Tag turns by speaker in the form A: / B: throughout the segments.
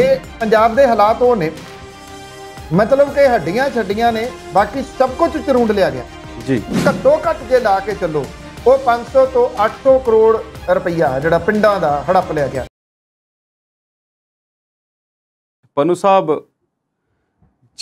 A: ਇਹ ਪੰਜਾਬ ਦੇ ਹਾਲਾਤ ਉਹ ਨੇ ਮਤਲਬ ਕਿ ਹੱਡੀਆਂ ਛੱਡੀਆਂ ਨੇ ਬਾਕੀ ਸਭ ਕੁਝ ਚਰੂੰਡ ਲਿਆ ਗਿਆ ਜੀ ਘੱਟੋ ਘੱਟ ਜੇ ਲਾ ਕੇ ਚੱਲੋ ਉਹ 500 ਤੋਂ 800 ਕਰੋੜ ਰੁਪਈਆ ਜਿਹੜਾ ਪਿੰਡਾਂ ਦਾ ਹੜੱਪ ਲਿਆ ਗਿਆ
B: ਪਨੂ ਸਾਹਿਬ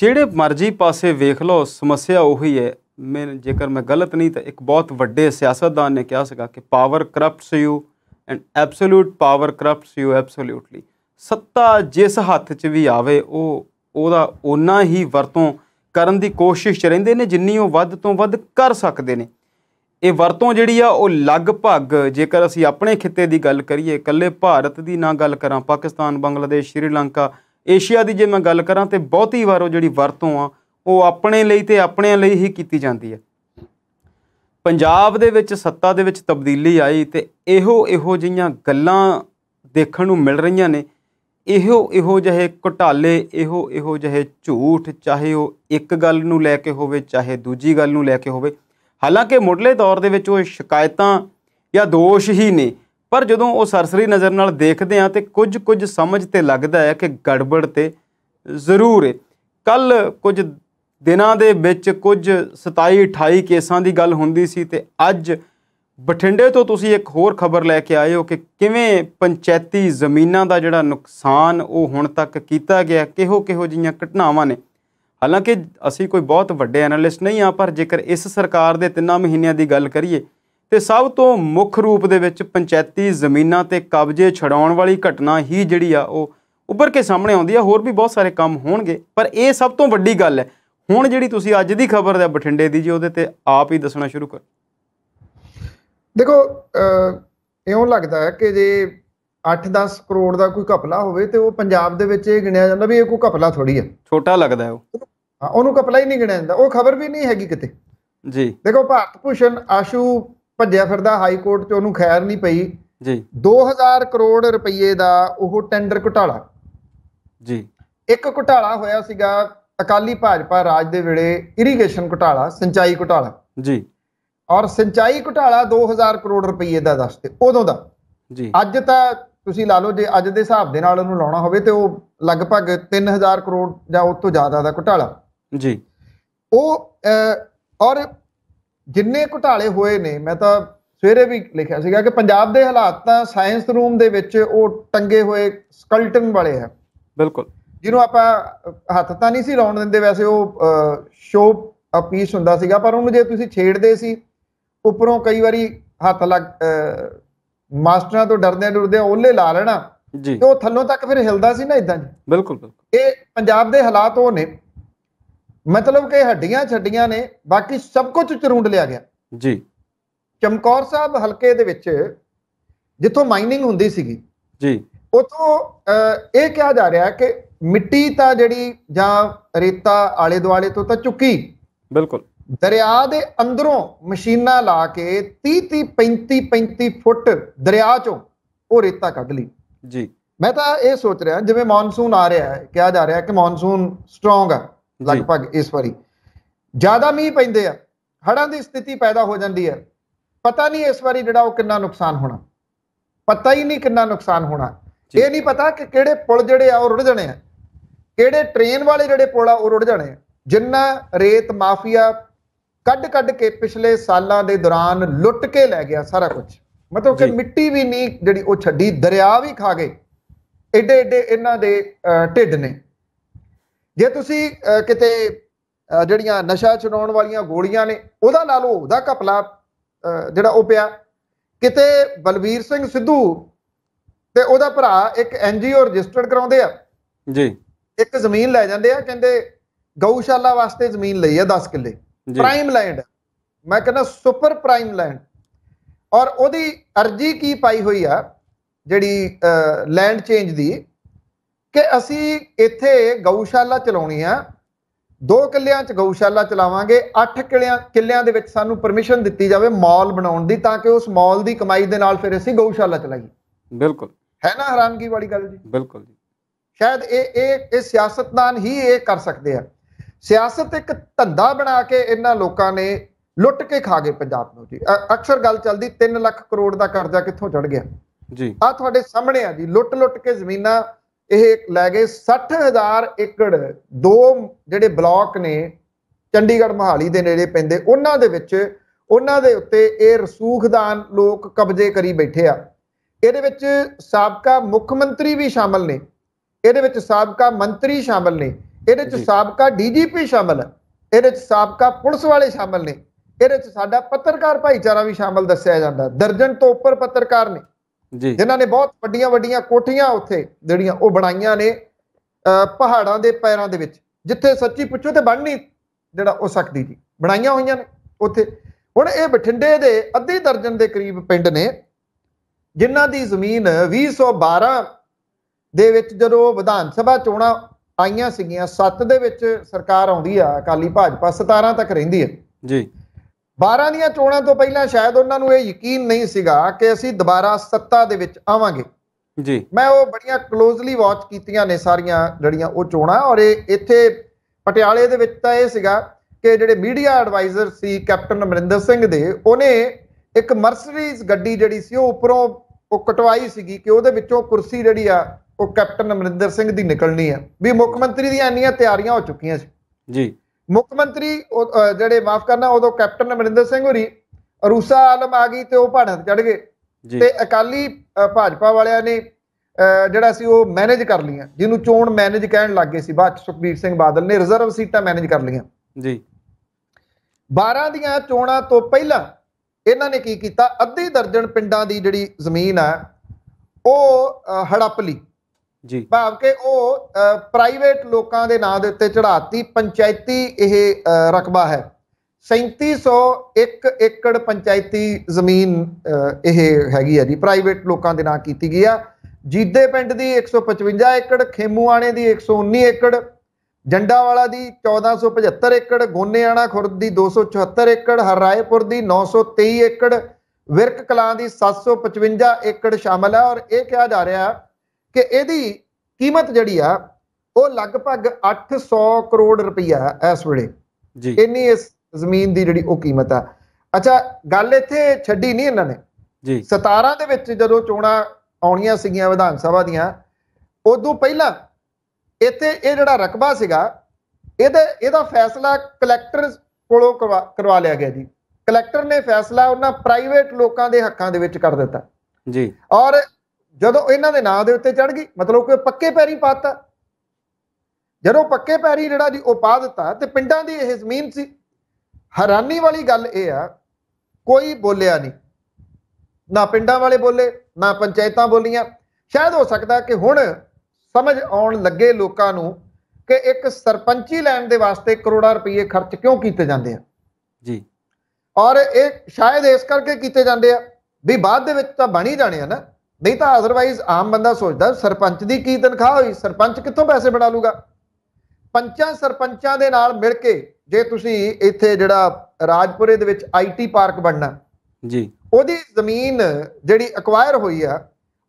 B: ਜਿਹੜੇ ਮਰਜ਼ੀ ਪਾਸੇ ਵੇਖ ਲਓ ਸਮੱਸਿਆ ਉਹੀ ਹੈ ਮੈਂ ਜੇਕਰ ਮੈਂ ਗਲਤ ਨਹੀਂ ਤਾਂ ਇੱਕ ਬਹੁਤ ਵੱਡੇ ਸਿਆਸਤਦਾਨ ਨੇ ਕਿਹਾ ਸੀਗਾ ਕਿ power corrupts you and absolute power corrupts you absolutely ਸੱਤਾ ਜਿਸ ਹੱਥ 'ਚ ਵੀ ਆਵੇ ਉਹ ਉਹਦਾ ਉਨਾ ਹੀ ਵਰਤੋਂ ਕਰਨ ਦੀ ਕੋਸ਼ਿਸ਼ 'ਚ ਰਹਿੰਦੇ ਨੇ ਜਿੰਨੀ ਉਹ ਵੱਧ ਤੋਂ ਵੱਧ ਕਰ ਸਕਦੇ ਨੇ ਇਹ ਵਰਤੋਂ ਜਿਹੜੀ ਆ ਉਹ ਲਗਭਗ ਜੇਕਰ ਅਸੀਂ ਆਪਣੇ ਖਿੱਤੇ ਦੀ ਗੱਲ ਕਰੀਏ ਇਕੱਲੇ ਭਾਰਤ ਦੀ ਨਾ ਗੱਲ ਕਰਾਂ ਪਾਕਿਸਤਾਨ ਬੰਗਲਾਦੇਸ਼ ਸ਼੍ਰੀਲੰਕਾ ਏਸ਼ੀਆ ਦੀ ਜੇ ਮੈਂ ਗੱਲ ਕਰਾਂ ਤੇ ਬਹੁਤੀ ਵਾਰ ਉਹ ਜਿਹੜੀ ਵਰਤੋਂ ਆ ਉਹ ਆਪਣੇ ਲਈ ਤੇ ਆਪਣਿਆਂ ਲਈ ਹੀ ਕੀਤੀ ਜਾਂਦੀ ਹੈ ਪੰਜਾਬ ਦੇ ਵਿੱਚ ਸੱਤਾ ਦੇ ਵਿੱਚ ਤਬਦੀਲੀ ਆਈ ਤੇ ਇਹੋ ਇਹੋ ਜਿਹੀਆਂ ਗੱਲਾਂ ਦੇਖਣ ਨੂੰ ਮਿਲ ਰਹੀਆਂ ਨੇ ਇਹੋ ਇਹੋ ਜਿਹੇ ਘਟਾਲੇ ਇਹੋ ਇਹੋ ਜਿਹੇ ਝੂਠ ਚਾਹੇ ਉਹ ਇੱਕ ਗੱਲ ਨੂੰ ਲੈ ਕੇ ਹੋਵੇ ਚਾਹੇ ਦੂਜੀ ਗੱਲ ਨੂੰ ਲੈ ਕੇ ਹੋਵੇ ਹਾਲਾਂਕਿ ਮੁੱਢਲੇ ਦੌਰ ਦੇ ਵਿੱਚ ਉਹ ਸ਼ਿਕਾਇਤਾਂ ਜਾਂ ਦੋਸ਼ ਹੀ ਨੇ ਪਰ ਜਦੋਂ ਉਹ ਸਰਸਰੀ ਨਜ਼ਰ ਨਾਲ ਦੇਖਦੇ ਆ ਤੇ ਕੁਝ ਕੁਝ ਸਮਝ ਤੇ ਲੱਗਦਾ ਹੈ ਕਿ ਗੜਬੜ ਤੇ ਜ਼ਰੂਰ ਹੈ ਕੱਲ ਕੁਝ ਦਿਨਾਂ ਦੇ ਵਿੱਚ ਕੁਝ 27 28 ਕੇਸਾਂ ਦੀ ਗੱਲ ਹੁੰਦੀ ਸੀ ਤੇ ਅੱਜ ਬਠਿੰਡੇ ਤੋਂ ਤੁਸੀਂ ਇੱਕ ਹੋਰ ਖਬਰ ਲੈ ਕੇ ਆਏ ਹੋ ਕਿ ਕਿਵੇਂ ਪੰਚਾਇਤੀ ਜ਼ਮੀਨਾਂ ਦਾ ਜਿਹੜਾ ਨੁਕਸਾਨ ਉਹ ਹੁਣ ਤੱਕ ਕੀਤਾ ਗਿਆ ਕਿਹੋ ਕਿਹੋ ਜੀਆਂ ਘਟਨਾਵਾਂ ਨੇ ਹਾਲਾਂਕਿ ਅਸੀਂ ਕੋਈ ਬਹੁਤ ਵੱਡੇ ਐਨਾਲਿਸਟ ਨਹੀਂ ਆ ਪਰ ਜੇਕਰ ਇਸ ਸਰਕਾਰ ਦੇ 3 ਮਹੀਨਿਆਂ ਦੀ ਗੱਲ ਕਰੀਏ ਤੇ ਸਭ ਤੋਂ ਮੁੱਖ ਰੂਪ ਦੇ ਵਿੱਚ ਪੰਚਾਇਤੀ ਜ਼ਮੀਨਾਂ ਤੇ ਕਬਜ਼ੇ ਛਡਾਉਣ ਵਾਲੀ ਘਟਨਾ ਹੀ ਜਿਹੜੀ ਆ ਉਹ ਉੱਭਰ ਕੇ ਸਾਹਮਣੇ ਆਉਂਦੀ ਆ ਹੋਰ ਵੀ ਬਹੁਤ ਸਾਰੇ ਕੰਮ ਹੋਣਗੇ ਪਰ ਇਹ ਸਭ ਤੋਂ ਵੱਡੀ ਗੱਲ ਹੈ ਹੁਣ ਜਿਹੜੀ ਤੁਸੀਂ ਅੱਜ ਦੀ ਖਬਰ ਦਾ ਬਠਿੰਡੇ ਦੀ ਜੀ ਉਹਦੇ ਤੇ ਆਪ ਹੀ ਦੱਸਣਾ ਸ਼ੁਰੂ ਕਰੋ
A: ਦੇਖੋ ਇਉਂ ਲੱਗਦਾ ਹੈ ਕਿ ਜੇ 8-10 ਕਰੋੜ ਦਾ ਕੋਈ ਘਪਲਾ ਹੋਵੇ ਤੇ ਉਹ ਪੰਜਾਬ ਦੇ ਵਿੱਚ ਇਹ ਗਿਣਿਆ ਜਾਂਦਾ ਵੀ ਇਹ ਕੋਈ ਘਪਲਾ ਥੋੜੀ ਹੈ ਛੋਟਾ ਲੱਗਦਾ ਹੈ ਉਹ ਹਾਂ ਉਹਨੂੰ ਘਪਲਾ ਹੀ ਨਹੀਂ ਗਿਣਿਆ ਜਾਂਦਾ ਉਹ ਖਬਰ ਵੀ ਨਹੀਂ ਹੈਗੀ ਕਿਤੇ ਜੀ ਦੇਖੋ ਭਾਰਤ ਭੂਸ਼ਣ ਆਸ਼ੂ ਭੱਜਿਆ ਫਿਰਦਾ ਹਾਈ ਕੋਰਟ 'ਚ ਉਹਨੂੰ ਖੈਰ ਨਹੀਂ ਪਈ ਜੀ 2000 ਕਰੋੜ ਰੁਪਏ ਦਾ ਉਹ ਟੈਂਡਰ ਘਟਾਲਾ ਜੀ ਇੱਕ ਘਟਾਲਾ ਹੋਇਆ ਸੀਗਾ ਅਕਾਲੀ ਭਾਜਪਾ ਰਾਜ ਦੇ ਵੇਲੇ ਇਰੀਗੇਸ਼ਨ ਘਟਾਲਾ ਸਿੰਚਾਈ ਘਟਾਲਾ ਜੀ ਔਰ ਸਿੰਚਾਈ ਘਟਾਲਾ 2000 ਕਰੋੜ ਰੁਪਏ ਦਾ ਦੱਸਦੇ ਉਦੋਂ ਦਾ ਜੀ ਅੱਜ ਤਾਂ ਤੁਸੀਂ ਲਾ ਲਓ ਜੇ ਅੱਜ ਦੇ ਹਿਸਾਬ ਦੇ ਨਾਲ ਉਹਨੂੰ ਲਾਉਣਾ ਹੋਵੇ ਤੇ ਉਹ ਲਗਭਗ 3000 ਕਰੋੜ ਜਾਂ ਉਸ ਤੋਂ ਜ਼ਿਆਦਾ ਦਾ ਘਟਾਲਾ ਜੀ ਉਹ ਔਰ ਜਿੰਨੇ ਘਟਾਲੇ ਹੋਏ ਨੇ ਮੈਂ ਤਾਂ ਸਵੇਰੇ ਵੀ ਲਿਖਿਆ ਸੀਗਾ ਕਿ ਪੰਜਾਬ ਦੇ ਹਾਲਾਤ ਤਾਂ ਸਾਇੰਸ ਰੂਮ ਦੇ ਵਿੱਚ ਉਹ ਟੰਗੇ ਹੋਏ ਸਕਲਟਨ ਵਾਲੇ ਹੈ ਬਿਲਕੁਲ ਜਿਹਨੂੰ ਆਪਾਂ ਹੱਥ ਤਾਂ ਨਹੀਂ ਸੀ ਲਾਉਣ ਦਿੰਦੇ ਵੈਸੇ ਉਹ ਸ਼ੋਪ ਪੀਸ ਹੁੰਦਾ ਸੀਗਾ ਪਰ ਉਹਨੂੰ ਜੇ ਤੁਸੀਂ ਛੇੜਦੇ ਸੀ ਉੱਪਰੋਂ ਕਈ ਵਾਰੀ ਹੱਥ ਲੱਗ ਮਾਸਟਰਾਂ ਤੋਂ ਡਰਦੇ ਡਰਦੇ ਉਹਲੇ ਲਾ ਲੈਣਾ ਜੀ ਤੇ ਉਹ ਥੱਲੋਂ ਤੱਕ ਫਿਰ ਹਿਲਦਾ ਸੀ ਨਾ ਇਦਾਂ ਜੀ ਬਿਲਕੁਲ ਬਿਲਕੁਲ ਇਹ ਪੰਜਾਬ ਦੇ ਹਾਲਾਤ ਉਹ ਨੇ ਮਤਲਬ ਕਿ ਹੱਡੀਆਂ ਛੱਡੀਆਂ ਨੇ ਬਾਕੀ ਸਭ ਕੁਝ ਚਰੂੰਡ ਲਿਆ ਗਿਆ ਜੀ ਚਮਕੌਰ ਸਾਹਿਬ ਹਲਕੇ ਦੇ ਵਿੱਚ ਜਿੱਥੋਂ ਮਾਈਨਿੰਗ ਹੁੰਦੀ ਸੀਗੀ ਜੀ ਉਥੋਂ ਇਹ ਕਿਹਾ ਜਾ ਰਿਹਾ ਕਿ ਮਿੱਟੀ ਤਾਂ ਜਿਹੜੀ ਜਾਂ ਰੇਤਾ ਆਲੇ ਦੁਆਲੇ ਤੋਂ ਤਾਂ ਚੁੱਕੀ ਬਿਲਕੁਲ ਦਰਿਆ ਦੇ ਅੰਦਰੋਂ ਮਸ਼ੀਨਾਂ ਲਾ ਕੇ 30 30 35 35 ਫੁੱਟ ਦਰਿਆ ਚੋਂ ਉਹ ਰੇਤਾ ਕੱਢ ਲਈ ਜੀ ਮੈਂ ਤਾਂ ਇਹ ਸੋਚ ਰਿਹਾ ਜਿਵੇਂ ਮੌਨਸੂਨ ਆ ਰਿਹਾ ਹੈ ਕਿਹਾ ਜਾ ਰਿਹਾ ਕਿ ਮੌਨਸੂਨ ਸਟਰੋਂਗ ਆ ਲਗਭਗ ਇਸ ਵਾਰੀ ਜ਼ਿਆਦਾ ਮੀਂਹ ਪੈਂਦੇ ਆ ਹੜਾਂ ਦੀ ਸਥਿਤੀ ਪੈਦਾ ਹੋ ਜਾਂਦੀ ਹੈ ਪਤਾ ਨਹੀਂ ਇਸ ਵਾਰੀ ਜਿਹੜਾ ਉਹ ਕਿੰਨਾ ਨੁਕਸਾਨ ਹੋਣਾ ਪਤਾ ਹੀ ਨਹੀਂ ਕਿੰਨਾ ਨੁਕਸਾਨ ਹੋਣਾ ਇਹ ਨਹੀਂ ਪਤਾ ਕਿ ਕਿਹੜੇ ਪੁਲ ਜਿਹੜੇ ਆ ਉਹ ਰੁੜ ਜਾਣੇ ਆ ਕਿਹੜੇ ਟ੍ਰੇਨ ਵਾਲੇ ਜਿਹੜੇ ਪੁਲ ਆ ਉਹ ਰੁੜ ਜਾਣੇ ਆ ਜਿੰਨਾ ਰੇਤ ਮਾਫੀਆ ਕੱਢ-ਕੱਢ ਕੇ ਪਿਛਲੇ ਸਾਲਾਂ ਦੇ ਦੌਰਾਨ ਲੁੱਟ ਕੇ ਲੈ ਗਿਆ ਸਾਰਾ ਕੁਝ ਮਤਲਬ ਕਿ ਮਿੱਟੀ ਵੀ ਨਹੀਂ ਜਿਹੜੀ ਉਹ ਛੱਡੀ ਦਰਿਆ ਵੀ ਖਾ ਗਏ ਏਡੇ ਏਡੇ ਇਹਨਾਂ ਦੇ ਢਿੱਡ ਨੇ ਜੇ ਤੁਸੀਂ ਕਿਤੇ ਜਿਹੜੀਆਂ ਨਸ਼ਾ ਚੜਾਉਣ ਵਾਲੀਆਂ ਗੋਲੀਆਂ ਨੇ ਉਹਦਾ ਨਾਲੋਂ ਉਹਦਾ ਕਪਲਾ ਜਿਹੜਾ ਉਹ ਪਿਆ ਕਿਤੇ ਬਲਬੀਰ ਸਿੰਘ ਸਿੱਧੂ ਤੇ ਉਹਦਾ ਭਰਾ ਇੱਕ ਐਨਜੀਓ ਰਜਿਸਟਰਡ ਕਰਾਉਂਦੇ ਆ ਜੀ ਇੱਕ ਜ਼ਮੀਨ ਲੈ ਜਾਂਦੇ ਆ ਕਹਿੰਦੇ ਗਊਸ਼ਾਲਾ ਵਾਸਤੇ ਜ਼ਮੀਨ ਲਈ ਆ 10 ਕਿੱਲੇ ਪ੍ਰਾਈਮ ਲੈਂਡ ਮੈਂ ਕਹਿੰਦਾ ਸੁਪਰ ਪ੍ਰਾਈਮ ਲੈਂਡ ਔਰ ਉਹਦੀ ਅਰਜੀ ਕੀ ਪਾਈ ਹੋਈ ਆ ਜਿਹੜੀ ਲੈਂਡ ਚੇਂਜ ਦੀ ਕਿ ਅਸੀਂ ਇੱਥੇ ਗਊਸ਼ਾਲਾ ਚਲਾਉਣੀ ਆ ਦੋ ਕਿੱਲਿਆਂ 'ਚ ਗਊਸ਼ਾਲਾ ਚਲਾਵਾਂਗੇ 8 ਕਿੱਲਿਆਂ ਕਿੱਲਿਆਂ ਦੇ ਵਿੱਚ ਸਾਨੂੰ ਪਰਮਿਸ਼ਨ ਦਿੱਤੀ ਜਾਵੇ ਮਾਲ ਬਣਾਉਣ ਦੀ ਤਾਂ ਕਿ ਉਸ ਮਾਲ ਦੀ ਕਮਾਈ ਦੇ ਨਾਲ ਫਿਰ ਅਸੀਂ ਗਊਸ਼ਾਲਾ ਚਲਾਈਏ ਬਿਲਕੁਲ ਹੈ ਨਾ ਹੈਰਾਨਗੀ ਵਾਲੀ ਗੱਲ ਜੀ ਬਿਲਕੁਲ ਜੀ ਸ਼ਾਇਦ ਇਹ ਇਹ ਇਹ ਸਿਆਸਤਦਾਨ ਹੀ ਇਹ ਕਰ ਸਕਦੇ ਆ ਸਿਆਸਤ ਇੱਕ ਧੰਦਾ ਬਣਾ ਕੇ ਇਹਨਾਂ ਲੋਕਾਂ ਨੇ ਲੁੱਟ ਕੇ ਖਾ ਗਏ ਪੰਜਾਬ ਨੂੰ ਜੀ ਅਕਸਰ ਗੱਲ ਚੱਲਦੀ 3 ਲੱਖ ਕਰੋੜ ਦਾ ਕਰਜ਼ਾ ਕਿੱਥੋਂ ਚੜ ਗਿਆ ਜੀ ਆ ਤੁਹਾਡੇ ਸਾਹਮਣੇ ਆ ਜੀ ਲੁੱਟ ਲੁੱਟ ਕੇ ਜ਼ਮੀਨਾਂ ਇਹ ਲੈ ਗਏ 60000 ਏਕੜ ਦੋ ਜਿਹੜੇ ਬਲਾਕ ਨੇ ਚੰਡੀਗੜ੍ਹ ਮਹਾਲੀ ਦੇ ਨੇੜੇ ਪੈਂਦੇ ਉਹਨਾਂ ਦੇ ਵਿੱਚ ਉਹਨਾਂ ਦੇ ਉੱਤੇ ਇਹ ਰਸੂਖਦਾਨ ਲੋਕ ਕਬਜ਼ੇ ਕਰੀ ਬੈਠੇ ਆ ਇਹਦੇ ਵਿੱਚ ਸਾਬਕਾ ਮੁੱਖ ਮੰਤਰੀ ਵੀ ਸ਼ਾਮਲ ਨੇ ਇਹਦੇ ਵਿੱਚ ਸਾਬਕਾ ਮੰਤਰੀ ਸ਼ਾਮਲ ਨੇ ਇਹਦੇ ਚ ਸਾਬਕਾ ਡੀਜੀਪੀ ਸ਼ਾਮਲ ਹੈ ਇਹਦੇ ਚ ਸਾਬਕਾ ਪੁਲਿਸ ਵਾਲੇ ਸ਼ਾਮਲ ਨੇ ਇਹਦੇ ਚ ਸਾਡਾ ਪੱਤਰਕਾਰ ਭਾਈਚਾਰਾ ਵੀ ਸ਼ਾਮਲ ਦੱਸਿਆ ਜਾਂਦਾ ਦਰਜਨ ਤੋਂ ਉੱਪਰ ਪੱਤਰਕਾਰ ਨੇ ਜੀ ਜਿਨ੍ਹਾਂ ਨੇ ਬਹੁਤ ਵੱਡੀਆਂ ਵੱਡੀਆਂ ਕੋਠੀਆਂ ਉੱਥੇ ਜਿਹੜੀਆਂ ਉਹ ਬਣਾਈਆਂ ਨੇ ਪਹਾੜਾਂ ਦੇ ਪੈਰਾਂ ਦੇ ਵਿੱਚ ਜਿੱਥੇ ਸੱਚੀ ਪੁੱਛੋ ਤੇ ਬਣ ਨਹੀਂ ਜਿਹੜਾ ਉਹ ਸਕਦੀ ਜੀ ਬਣਾਈਆਂ ਹੋਈਆਂ ਨੇ ਉੱਥੇ ਹੁਣ ਇਹ ਬਠਿੰਡੇ ਦੇ ਅੱਧੀ ਦਰਜਨ ਦੇ ਕਰੀਬ ਪਿੰਡ ਨੇ ਜਿਨ੍ਹਾਂ ਦੀ ਜ਼ਮੀਨ 2012 ਦੇ ਵਿੱਚ ਜਦੋਂ ਵਿਧਾਨ ਸਭਾ ਚੋਣਾਂ ਆਈਆਂ ਸੀਗੀਆਂ 7 ਦੇ ਵਿੱਚ ਸਰਕਾਰ ਆਉਂਦੀ ਆ ਅਕਾਲੀ ਭਾਜਪਾ 17 ਤੱਕ ਰਹਿੰਦੀ ਹੈ ਜੀ 12 ਦੀਆਂ ਚੋਣਾਂ ਤੋਂ ਪਹਿਲਾਂ ਸ਼ਾਇਦ ਉਹਨਾਂ ਨੂੰ ਇਹ ਯਕੀਨ ਨਹੀਂ ਸੀਗਾ ਕਿ ਅਸੀਂ ਦੁਬਾਰਾ ਸੱਤਾ ਦੇ ਵਿੱਚ ਆਵਾਂਗੇ ਜੀ ਮੈਂ ਉਹ ਬੜੀਆਂ ਕਲੋਜ਼ਲੀ ਵਾਚ ਕੀਤੀਆਂ ਨੇ ਸਾਰੀਆਂ ਜਿਹੜੀਆਂ ਉਹ ਚੋਣਾਂ ਔਰ ਇਹ ਇੱਥੇ ਪਟਿਆਲੇ ਦੇ ਵਿੱਚ ਤਾਂ ਇਹ ਸੀਗਾ ਕਿ ਜਿਹੜੇ ਮੀਡੀਆ ਐਡਵਾਈਜ਼ਰ ਸੀ ਕੈਪਟਨ ਅਮਰਿੰਦਰ ਸਿੰਘ ਦੇ ਉਹਨੇ ਇੱਕ ਮਰਸਰੀਜ਼ ਗੱਡੀ ਜਿਹੜੀ ਸੀ ਉਹ ਉੱਪਰੋਂ ਉਹ ਕਟਵਾਈ ਸੀਗੀ ਕਿ ਉਹਦੇ ਵਿੱਚੋਂ ਕੁਰਸੀ ਜਿਹੜੀ ਆ ਉਹ ਕੈਪਟਨ ਅਮਰਿੰਦਰ ਸਿੰਘ ਦੀ ਨਿਕਲਣੀ ਹੈ ਵੀ ਮੁੱਖ ਮੰਤਰੀ ਦੀਆਂ ਇੰਨੀਆਂ ਤਿਆਰੀਆਂ ਹੋ ਚੁੱਕੀਆਂ ਸੀ ਜੀ ਮੁੱਖ ਮੰਤਰੀ ਜਿਹੜੇ ਮਾਫ ਕਰਨਾ ਉਦੋਂ ਕੈਪਟਨ ਅਮਰਿੰਦਰ ਸਿੰਘ ਹੋਰੀ ਰੂਸਾ ਆਲਮ ਆ ਗਈ ਤੇ ਉਹ ਪਹਾੜਾਂ ਤੇ ਚੜ ਗਏ ਤੇ ਅਕਾਲੀ ਭਾਜਪਾ ਵਾਲਿਆਂ ਨੇ ਜਿਹੜਾ ਸੀ ਉਹ ਮੈਨੇਜ ਕਰ ਲਈਆਂ ਜਿਹਨੂੰ ਚੋਣ ਮੈਨੇਜ ਕਹਿਣ ਲੱਗੇ ਸੀ ਬਾਅਦ ਸੁਖਬੀਰ ਸਿੰਘ ਬਾਦਲ ਨੇ ਰਿਜ਼ਰਵ ਸੀਟਾਂ ਮੈਨੇਜ ਕਰ ਲਈਆਂ ਜੀ 12 ਦੀਆਂ ਚੋਣਾਂ ਤੋਂ ਪਹਿਲਾਂ ਇਹਨਾਂ ਨੇ ਕੀ ਕੀਤਾ ਅੱਧੀ ਦਰਜਨ ਪਿੰਡਾਂ ਦੀ ਜਿਹੜੀ ਜ਼ਮੀਨ ਆ ਉਹ ਹੜੱਪ ਲਈ ਜੀ ਭਾਵ ਕਿ ਉਹ ਪ੍ਰਾਈਵੇਟ ਲੋਕਾਂ ਦੇ ਨਾਂ ਦੇ ਉੱਤੇ ਚੜਾਤੀ ਪੰਚਾਇਤੀ ਇਹ ਰਕਬਾ ਹੈ 3701 ਏਕੜ ਪੰਚਾਇਤੀ ਜ਼ਮੀਨ ਇਹ ਹੈਗੀ ਹੈ ਜੀ ਪ੍ਰਾਈਵੇਟ ਲੋਕਾਂ ਦੇ ਨਾਂ ਕੀਤੀ ਗਈ ਆ ਜੀਦੇ ਪਿੰਡ ਦੀ 155 ਏਕੜ ਖੇਮੂਆਣੇ ਦੀ 119 ਏਕੜ ਜੰਡਾਵਾਲਾ ਦੀ 1475 ਏਕੜ ਗੋਨੇਆਣਾ ਖੁਰਦ ਦੀ 274 ਏਕੜ ਹਰਾਏਪੁਰ ਦੀ 923 ਏਕੜ ਵਿਰਕ ਕਲਾਂ ਦੀ 755 ਏਕੜ ਸ਼ਾਮਲ ਹੈ ਔਰ ਇਹ ਕਿਹਾ ਜਾ ਰਿਹਾ ਹੈ ਕਿ ਇਹਦੀ ਕੀਮਤ ਜਿਹੜੀ ਆ ਉਹ ਲਗਭਗ 800 ਕਰੋੜ ਰੁਪਈਆ ਇਸ ਵੇਲੇ ਜੀ ਇੰਨੀ ਇਸ ਜ਼ਮੀਨ ਦੀ ਜਿਹੜੀ ਉਹ ਕੀਮਤ ਆ ਅੱਛਾ ਗੱਲ ਇੱਥੇ ਛੱਡੀ ਨਹੀਂ ਇਹਨਾਂ ਨੇ ਜੀ 17 ਦੇ ਵਿੱਚ ਜਦੋਂ ਚੋਣਾਂ ਆਉਣੀਆਂ ਸੀਗੀਆਂ ਵਿਧਾਨ ਸਭਾ ਦੀਆਂ ਉਦੋਂ ਪਹਿਲਾਂ ਇੱਥੇ ਇਹ ਜਿਹੜਾ ਰਕਬਾ ਸੀਗਾ ਇਹਦੇ ਇਹਦਾ ਫੈਸਲਾ ਕਲੈਕਟਰ ਕੋਲੋਂ ਕਰਵਾ ਲਿਆ ਗਿਆ ਜੀ ਕਲੈਕਟਰ ਨੇ ਫੈਸਲਾ ਉਹਨਾਂ ਪ੍ਰਾਈਵੇਟ ਲੋਕਾਂ ਦੇ ਹੱਕਾਂ ਦੇ ਵਿੱਚ ਕਰ ਦਿੱਤਾ ਜੀ ਔਰ ਜਦੋਂ ਇਹਨਾਂ ਦੇ ਨਾਂ ਦੇ ਉੱਤੇ ਚੜ ਗਈ ਮਤਲਬ ਕਿ ਪੱਕੇ ਪੈਰੀ ਪਾਤਾ ਜਦੋਂ ਪੱਕੇ ਪੈਰੀ ਜਿਹੜਾ ਜੀ ਉਹ ਪਾ ਦਿੱਤਾ ਤੇ ਪਿੰਡਾਂ ਦੀ ਇਹ ਜ਼ਮੀਨ ਸੀ ਹੈਰਾਨੀ ਵਾਲੀ ਗੱਲ ਇਹ ਆ ਕੋਈ ਬੋਲਿਆ ਨਹੀਂ ਨਾ ਪਿੰਡਾਂ ਵਾਲੇ ਬੋਲੇ ਨਾ ਪੰਚਾਇਤਾਂ ਬੋਲੀਆਂ ਸ਼ਾਇਦ ਹੋ ਸਕਦਾ ਕਿ ਹੁਣ ਸਮਝ ਆਉਣ ਲੱਗੇ ਲੋਕਾਂ ਨੂੰ ਕਿ ਇੱਕ ਸਰਪੰਚੀ ਲੈਣ ਦੇ ਵਾਸਤੇ ਕਰੋੜਾਂ ਰੁਪਏ ਖਰਚ ਕਿਉਂ ਕੀਤੇ ਜਾਂਦੇ ਆ ਜੀ ਔਰ ਇਹ ਸ਼ਾਇਦ ਇਸ ਕਰਕੇ ਕੀਤੇ ਜਾਂਦੇ ਆ ਵੀ ਬਾਅਦ ਦੇ ਵਿੱਚ ਤਾਂ ਬਣ ਹੀ ਜਾਣੇ ਆ ਨਾ ਨਹੀਂ ਤਾਂ ਅਦਰਵਾਈਜ਼ ਆਮ ਬੰਦਾ ਸੋਚਦਾ ਸਰਪੰਚ ਦੀ ਕੀ ਤਨਖਾਹ ਹੋਈ ਸਰਪੰਚ ਕਿੱਥੋਂ ਪੈਸੇ ਬਣਾ ਲੂਗਾ ਪੰਚਾਂ ਸਰਪੰਚਾਂ ਦੇ ਨਾਲ ਮਿਲ ਕੇ ਜੇ ਤੁਸੀਂ ਇੱਥੇ ਜਿਹੜਾ ਰਾਜਪੁਰੇ ਦੇ ਵਿੱਚ ਆਈਟੀ ਪਾਰਕ ਬਣਨਾ ਜੀ ਉਹਦੀ ਜ਼ਮੀਨ ਜਿਹੜੀ ਐਕਵਾਇਰ ਹੋਈ ਆ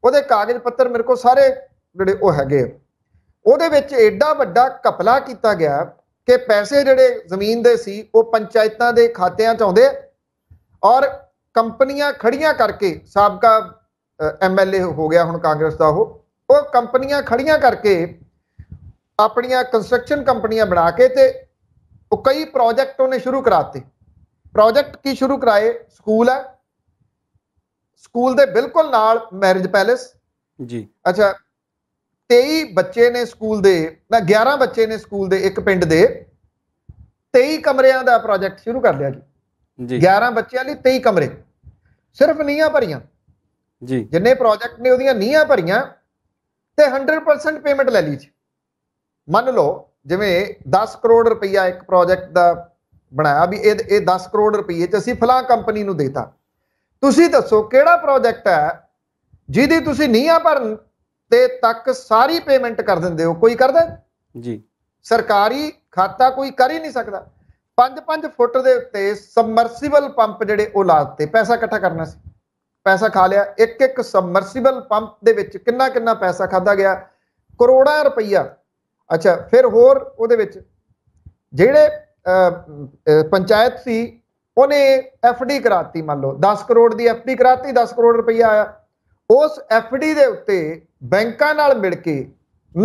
A: ਉਹਦੇ ਕਾਗਜ਼ ਪੱਤਰ ਮੇਰੇ ਕੋਲ ਸਾਰੇ ਜਿਹੜੇ ਉਹ ਹੈਗੇ ਉਹਦੇ ਵਿੱਚ ਐਡਾ ਵੱਡਾ ਕਪਲਾ ਕੀਤਾ ਗਿਆ ਕਿ ਪੈਸੇ ਜਿਹੜੇ ਜ਼ਮੀਨ ਦੇ ਸੀ ਉਹ ਪੰਚਾਇਤਾਂ ਦੇ ਖਾਤਿਆਂ 'ਚ ਆਉਂਦੇ ਔਰ ਕੰਪਨੀਆਂ ਖੜੀਆਂ ਕਰਕੇ ਸਾਬਕਾ ਐਮਐਲਏ ਹੋ ਗਿਆ ਹੁਣ ਕਾਂਗਰਸ ਦਾ ਉਹ ਉਹ ਕੰਪਨੀਆਂ ਖੜੀਆਂ ਕਰਕੇ ਆਪਣੀਆਂ ਕੰਸਟਰਕਸ਼ਨ ਕੰਪਨੀਆਂ ਬਣਾ ਕੇ ਤੇ ਉਹ ਕਈ ਪ੍ਰੋਜੈਕਟ ਉਹਨੇ ਸ਼ੁਰੂ ਕਰਾਤੇ ਪ੍ਰੋਜੈਕਟ ਕੀ ਸ਼ੁਰੂ ਕਰਾਏ ਸਕੂਲ ਹੈ ਸਕੂਲ ਦੇ ਬਿਲਕੁਲ ਨਾਲ ਮੈਰਿਜ ਪੈਲੇਸ ਜੀ ਅੱਛਾ 23 ਬੱਚੇ ਨੇ ਸਕੂਲ ਦੇ ਨਾ 11 ਬੱਚੇ ਨੇ ਸਕੂਲ ਦੇ ਇੱਕ ਪਿੰਡ ਦੇ 23 ਕਮਰਿਆਂ ਦਾ ਪ੍ਰੋਜੈਕਟ ਸ਼ੁਰੂ ਕਰ ਲਿਆ ਜੀ ਜੀ 11 ਬੱਚਿਆਂ ਲਈ 23 ਕਮਰੇ ਸਿਰਫ ਨੀਆਂ ਭਰੀਆਂ ਜੀ ਜਿੰਨੇ ਪ੍ਰੋਜੈਕਟ ਨੇ ਉਹਦੀਆਂ ਨੀਹਾਂ ਭਰੀਆਂ ਤੇ 100% ਪੇਮੈਂਟ ਲੈ ਲਈ ਜੀ ਮੰਨ ਲਓ ਜਿਵੇਂ 10 ਕਰੋੜ ਰੁਪਈਆ ਇੱਕ ਪ੍ਰੋਜੈਕਟ ਦਾ ਬਣਾਇਆ ਵੀ ਇਹ ਇਹ 10 ਕਰੋੜ ਰੁਪਏ ਚ ਅਸੀਂ ਫਲਾਂ ਕੰਪਨੀ ਨੂੰ ਦੇਤਾ ਤੁਸੀਂ ਦੱਸੋ ਕਿਹੜਾ ਪ੍ਰੋਜੈਕਟ ਹੈ ਜਿਹਦੀ ਤੁਸੀਂ ਨੀਹਾਂ ਭਰਨ ਤੇ ਤੱਕ ਸਾਰੀ ਪੇਮੈਂਟ ਕਰ ਦਿੰਦੇ ਹੋ ਕੋਈ ਕਰਦਾ ਜੀ ਸਰਕਾਰੀ ਖਾਤਾ ਕੋਈ ਕਰ ਹੀ ਨਹੀਂ ਸਕਦਾ 5-5 ਫੁੱਟ ਦੇ ਉੱਤੇ ਸਬਮਰਸੀਬਲ ਪੰਪ ਜਿਹੜੇ ਉਹ ਲਾਤੇ ਪੈਸਾ ਇਕੱਠਾ ਕਰਨਾ ਸੀ ਪੈਸਾ ਖਾ ਲਿਆ ਇੱਕ ਇੱਕ ਸਬਮਰਸੀਬਲ ਪੰਪ ਦੇ ਵਿੱਚ ਕਿੰਨਾ ਕਿੰਨਾ ਪੈਸਾ ਖਾਦਾ ਗਿਆ ਕਰੋੜਾਂ ਰੁਪਈਆ ਅੱਛਾ ਫਿਰ ਹੋਰ ਉਹਦੇ ਵਿੱਚ ਜਿਹੜੇ ਪੰਚਾਇਤ ਸੀ ਉਹਨੇ ਐਫਡੀ ਕਰਾਤੀ ਮੰਨ ਲਓ 10 ਕਰੋੜ ਦੀ ਐਫਡੀ ਕਰਾਤੀ 10 ਕਰੋੜ ਰੁਪਈਆ ਆਇਆ ਉਸ ਐਫਡੀ ਦੇ ਉੱਤੇ ਬੈਂਕਾਂ ਨਾਲ ਮਿਲ ਕੇ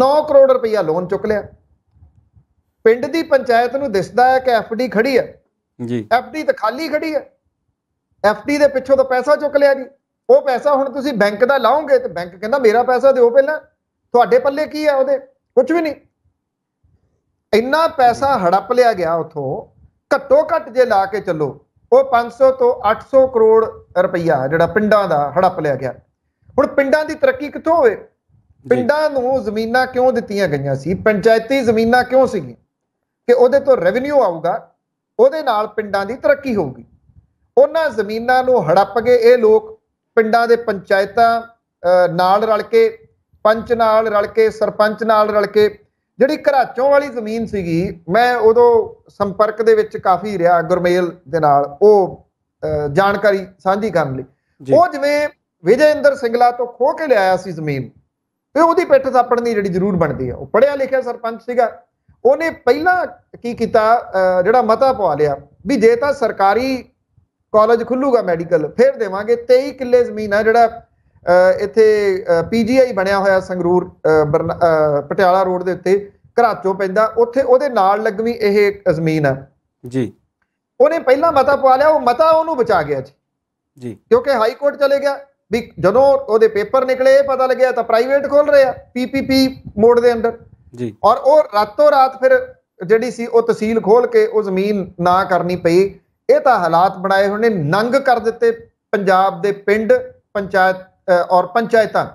A: 9 ਕਰੋੜ ਰੁਪਈਆ ਲੋਨ ਚੁੱਕ ਲਿਆ ਪਿੰਡ ਦੀ ਪੰਚਾਇਤ ਨੂੰ ਦਿਸਦਾ ਹੈ ਕਿ ਐਫਡੀ ਖੜੀ ਹੈ ਜੀ ਐਫਡੀ ਤਾਂ ਖਾਲੀ ਖੜੀ ਹੈ ਐਫਡੀ ਦੇ ਪਿੱਛੋਂ ਤਾਂ ਪੈਸਾ ਚੁੱਕ ਲਿਆ ਜੀ ਉਹ ਪੈਸਾ ਹੁਣ ਤੁਸੀਂ ਬੈਂਕ ਦਾ ਲਾਓਗੇ ਤੇ ਬੈਂਕ ਕਹਿੰਦਾ ਮੇਰਾ ਪੈਸਾ ਦਿਓ ਪਹਿਲਾਂ ਤੁਹਾਡੇ ਪੱਲੇ ਕੀ ਹੈ ਉਹਦੇ ਕੁਝ ਵੀ ਨਹੀਂ ਇੰਨਾ ਪੈਸਾ ਹੜੱਪ ਲਿਆ ਗਿਆ ਉਥੋਂ ਘੱਟੋ ਘੱਟ ਜੇ ਲਾ ਕੇ ਚੱਲੋ ਉਹ 500 ਤੋਂ 800 ਕਰੋੜ ਰੁਪਈਆ ਜਿਹੜਾ ਪਿੰਡਾਂ ਦਾ ਹੜੱਪ ਲਿਆ ਗਿਆ ਹੁਣ ਪਿੰਡਾਂ ਦੀ ਤਰੱਕੀ ਕਿੱਥੋਂ ਹੋਵੇ ਪਿੰਡਾਂ ਨੂੰ ਜ਼ਮੀਨਾਂ ਕਿਉਂ ਦਿੱਤੀਆਂ ਗਈਆਂ ਸੀ ਪੰਚਾਇਤੀ ਜ਼ਮੀਨਾਂ ਕਿਉਂ ਸੀ ਕਿ ਉਹਦੇ ਤੋਂ ਰੈਵਨਿਊ ਆਊਗਾ ਉਹਦੇ ਨਾਲ ਪਿੰਡਾਂ ਦੀ ਤਰੱਕੀ ਹੋਊਗੀ ਉਹਨਾਂ ਜ਼ਮੀਨਾਂ ਨੂੰ ਹੜੱਪ ਕੇ ਇਹ ਲੋਕ ਪਿੰਡਾਂ ਦੇ ਪੰਚਾਇਤਾਂ ਨਾਲ ਰਲ ਕੇ ਪੰਚ ਨਾਲ ਰਲ ਕੇ ਸਰਪੰਚ ਨਾਲ ਰਲ ਕੇ ਜਿਹੜੀ ਘਰਾਚੋਂ ਵਾਲੀ ਜ਼ਮੀਨ ਸੀਗੀ ਮੈਂ ਉਦੋਂ ਸੰਪਰਕ ਦੇ ਵਿੱਚ ਕਾਫੀ ਰਿਹਾ ਗੁਰਮੇਲ ਦੇ ਨਾਲ ਉਹ ਜਾਣਕਾਰੀ ਸਾਂਝੀ ਕਰਨ ਲਈ ਉਹ ਜਿਵੇਂ ਵਿਜੇਂਦਰ ਸਿੰਘਲਾ ਤੋਂ ਖੋ ਕੇ ਲਿਆਇਆ ਸੀ ਜ਼ਮੀਨ ਤੇ ਉਹਦੀ ਪਿੱਠ ਥਾਪਣ ਦੀ ਜਿਹੜੀ ਜ਼ਰੂਰ ਬਣਦੀ ਆ ਉਹ ਪੜਿਆ ਲਿਖਿਆ ਸਰਪੰਚ ਸੀਗਾ ਉਹਨੇ ਪਹਿਲਾਂ ਕੀ ਕੀਤਾ ਜਿਹੜਾ ਮਤਾ ਪਵਾ ਲਿਆ ਵੀ ਜੇ ਤਾਂ ਸਰਕਾਰੀ ਕਾਲਜ ਖੁੱਲੂਗਾ ਮੈਡੀਕਲ ਫਿਰ ਦੇਵਾਂਗੇ 23 ਕਿੱਲੇ ਜ਼ਮੀਨ ਆ ਜਿਹੜਾ ਇੱਥੇ ਪੀਜੀਆਈ ਬਣਿਆ ਹੋਇਆ ਸੰਗਰੂਰ ਪਟਿਆਲਾ ਰੋਡ ਦੇ ਉੱਤੇ ਘਰਾਚੋਂ ਪੈਂਦਾ ਉੱਥੇ ਉਹਦੇ ਨਾਲ ਲੱਗਵੀ ਇਹ ਜ਼ਮੀਨ ਆ ਜੀ ਉਹਨੇ ਪਹਿਲਾਂ ਮਤਾ ਪਵਾ ਲਿਆ ਉਹ ਮਤਾ ਉਹਨੂੰ ਬਚਾ ਗਿਆ ਜੀ ਜੀ ਕਿਉਂਕਿ ਹਾਈ ਕੋਰਟ ਚਲੇ ਗਿਆ ਵੀ ਜਦੋਂ ਉਹਦੇ ਪੇਪਰ ਨਿਕਲੇ ਇਹ ਪਤਾ ਲੱਗਿਆ ਤਾਂ ਪ੍ਰਾਈਵੇਟ ਖੋਲ ਰਹੇ ਆ ਪੀਪੀਪੀ ਮੋਡ ਦੇ ਅੰਦਰ ਜੀ ਔਰ ਉਹ ਰਾਤੋਂ ਰਾਤ ਫਿਰ ਜਿਹੜੀ ਸੀ ਉਹ ਤਹਿਸੀਲ ਖੋਲ ਕੇ ਉਹ ਜ਼ਮੀਨ ਨਾ ਕਰਨੀ ਪਈ ਇਹ ਤਾਂ ਹਾਲਾਤ ਬਣਾਏ ਹੋਣੇ ਨੰਗ ਕਰ ਦਿੱਤੇ ਪੰਜਾਬ ਦੇ ਪਿੰਡ ਪੰਚਾਇਤ ਔਰ ਪੰਚਾਇਤਾਂ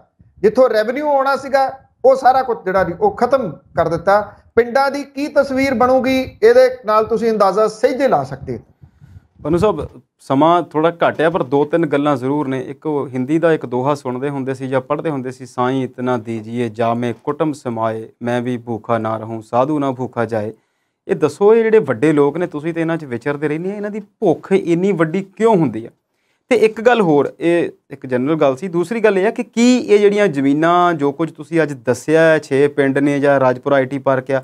A: ਜਿੱਥੋਂ ਰੈਵਨਿਊ ਆਉਣਾ ਸੀਗਾ ਉਹ ਸਾਰਾ ਕੁਝ ਜਿਹੜਾ ਉਹ ਖਤਮ ਕਰ ਦਿੱਤਾ ਪਿੰਡਾਂ ਦੀ ਕੀ ਤਸਵੀਰ ਬਣੂਗੀ ਇਹਦੇ ਨਾਲ ਤੁਸੀਂ ਅੰਦਾਜ਼ਾ ਸਹੀਜੇ ਲਾ ਸਕਦੇ
B: ਪਨੂ ਸਾਹਿਬ ਸਮਾਂ ਥੋੜਾ ਘਟਿਆ ਪਰ ਦੋ ਤਿੰਨ ਗੱਲਾਂ ਜ਼ਰੂਰ ਨੇ ਇੱਕ ਹਿੰਦੀ ਦਾ ਇੱਕ ਦੋਹਾ ਸੁਣਦੇ ਹੁੰਦੇ ਸੀ ਜਾਂ ਪੜ੍ਹਦੇ ਹੁੰਦੇ ਸੀ ਸਾਈਂ ਇਤਨਾ ਦੀਜੀਏ ਜਾਮੇ ਕੁਟਮ ਸਮਾਏ ਮੈਂ ਵੀ ਭੁੱਖਾ ਨਾ ਰਹੂੰ ਸਾਧੂ ਨਾ ਭੁੱਖਾ ਜਾਏ ਇਹ ਦੱਸੋ ਇਹ ਜਿਹੜੇ ਵੱਡੇ ਲੋਕ ਨੇ ਤੁਸੀਂ ਤੇ ਇਹਨਾਂ 'ਚ ਵਿਚਰਦੇ ਰਹਿੰਦੇ ਆ ਇਹਨਾਂ ਦੀ ਭੁੱਖ ਇੰਨੀ ਵੱਡੀ ਕਿਉਂ ਹੁੰਦੀ ਆ ਤੇ ਇੱਕ ਗੱਲ ਹੋਰ ਇਹ ਇੱਕ ਜਨਰਲ ਗੱਲ ਸੀ ਦੂਸਰੀ ਗੱਲ ਇਹ ਆ ਕਿ ਕੀ ਇਹ ਜਿਹੜੀਆਂ ਜ਼ਮੀਨਾਂ ਜੋ ਕੁਝ ਤੁਸੀਂ ਅੱਜ ਦੱਸਿਆ 6 ਪਿੰਡ ਨੇ ਜਾਂ ਰਾਜਪੁਰ ਆਈਟੀ ਪਾਰਕ ਆ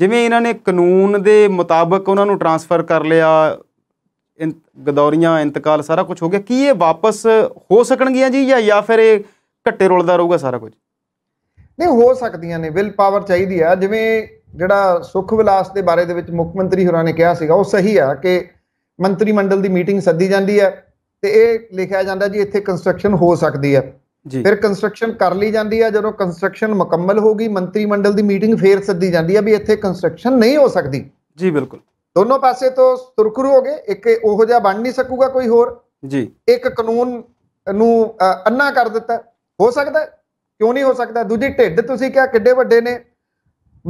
B: ਜਿਵੇਂ ਇਹਨਾਂ ਨੇ ਕਾਨੂੰਨ ਦੇ ਮੁਤਾਬਕ ਉਹਨਾਂ ਨੂੰ ਟਰਾਂਸਫਰ ਕਰ ਲਿਆ ਗਦੌਰੀਆਂ ਇੰਤਕਾਲ ਸਾਰਾ ਕੁਝ ਹੋ ਗਿਆ ਕੀ ਇਹ ਵਾਪਸ ਹੋ ਸਕਣਗੀਆਂ ਜੀ ਜਾਂ ਜਾਂ ਫਿਰ ਇਹ ਘੱਟੇ ਰੁਲਦਾ ਰਹੂਗਾ ਸਾਰਾ ਕੁਝ
A: ਨਹੀਂ ਹੋ ਸਕਦੀਆਂ ਨੇ ਵਿਲ ਪਾਵਰ ਚਾਹੀਦੀ ਆ ਜਿਵੇਂ ਜਿਹੜਾ ਸੁਖ ਵਿਲਾਸ ਦੇ ਬਾਰੇ ਦੇ ਵਿੱਚ ਮੁੱਖ ਮੰਤਰੀ ਹੋਰਾਂ ਨੇ ਕਿਹਾ ਸੀਗਾ ਉਹ ਸਹੀ ਆ ਕਿ ਮੰਤਰੀ ਮੰਡਲ ਦੀ ਮੀਟਿੰਗ ਸੱਦੀ ਜਾਂਦੀ ਹੈ ਤੇ ਇਹ ਲਿਖਿਆ ਜਾਂਦਾ ਜੀ ਇੱਥੇ ਕੰਸਟਰਕਸ਼ਨ ਹੋ ਸਕਦੀ ਹੈ ਫਿਰ ਕੰਸਟਰਕਸ਼ਨ ਕਰ ਲਈ ਜਾਂਦੀ ਹੈ ਜਦੋਂ ਕੰਸਟਰਕਸ਼ਨ ਮੁਕੰਮਲ ਹੋ ਗਈ ਮੰਤਰੀ ਮੰਡਲ ਦੀ ਮੀਟਿੰਗ ਫੇਰ ਸੱਦੀ ਜਾਂਦੀ ਹੈ ਵੀ ਇੱਥੇ ਕੰਸਟਰਕਸ਼ਨ ਨਹੀਂ ਹੋ ਸਕਦੀ ਜੀ ਬਿਲਕੁਲ ਦੋਨੋਂ ਪਾਸੇ ਤੋਂ ਤੁਰਕਰੂ ਹੋ ਗਏ ਇੱਕ ਉਹੋ ਜਿਹਾ ਬਣ ਨਹੀਂ ਸਕੂਗਾ ਕੋਈ ਹੋਰ ਜੀ ਇੱਕ ਕਾਨੂੰਨ ਨੂੰ ਅੰਨਾ ਕਰ ਦਿੱਤਾ ਹੋ ਸਕਦਾ ਕਿਉਂ ਨਹੀਂ ਹੋ ਸਕਦਾ ਦੂਜੀ ਢਿੱਡ ਤੁਸੀਂ ਕਿਹਾ ਕਿੱਡੇ ਵੱਡੇ ਨੇ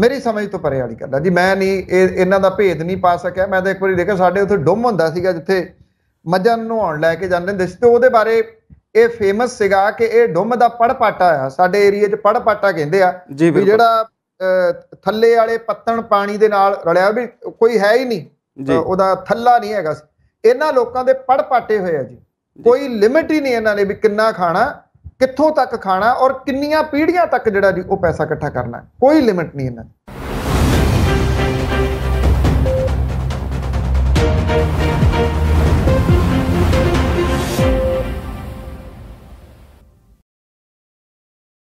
A: ਮੇਰੀ ਸਮਝ ਤੋਂ ਪਰੇ ਵਾਲੀ ਗੱਲ ਜੀ ਮੈਂ ਨਹੀਂ ਇਹ ਇਹਨਾਂ ਦਾ ਭੇਦ ਨਹੀਂ ਪਾ ਸਕਿਆ ਮੈਂ ਤਾਂ ਇੱਕ ਵਾਰੀ ਦੇਖਿਆ ਸਾਡੇ ਉੱਥੇ ਡੁੰਮ ਹੁੰਦਾ ਸੀਗਾ ਜਿੱਥੇ ਮੱਝਾਂ ਨੂੰ ਆਉਣ ਲੈ ਕੇ ਜਾਂਦੇ ਹੁੰਦੇ ਸੀ ਤੇ ਉਹਦੇ ਬਾਰੇ ਇਹ ਫੇਮਸ ਸੀਗਾ ਕਿ ਇਹ ਡੁੰਮ ਦਾ ਪੜਪਾਟਾ ਆ ਸਾਡੇ ਏਰੀਆ 'ਚ ਪੜਪਾਟਾ ਕਹਿੰਦੇ ਆ ਵੀ ਜਿਹੜਾ ਥੱਲੇ ਵਾਲੇ ਪੱਤਣ ਪਾਣੀ ਦੇ ਨਾਲ ਰਲਿਆ ਵੀ ਕੋਈ ਹੈ ਹੀ ਨਹੀਂ ਉਹਦਾ ਥੱਲਾ ਨਹੀਂ ਹੈਗਾ ਇਹਨਾਂ ਲੋਕਾਂ ਦੇ ਪੜਪਾਟੇ ਹੋਏ ਆ ਜੀ ਕੋਈ ਲਿਮਿਟ ਹੀ ਨਹੀਂ ਇਹਨਾਂ ਨੇ ਵੀ ਕਿੰਨਾ ਖਾਣਾ ਕਿੱਥੋਂ ਤੱਕ ਖਾਣਾ ਔਰ ਕਿੰਨੀਆਂ ਪੀੜ੍ਹੀਆਂ ਤੱਕ ਜਿਹੜਾ ਜੀ ਉਹ ਪੈਸਾ ਇਕੱਠਾ ਕਰਨਾ ਕੋਈ ਲਿਮਿਟ ਨਹੀਂ ਇਹਨਾਂ ਦੀ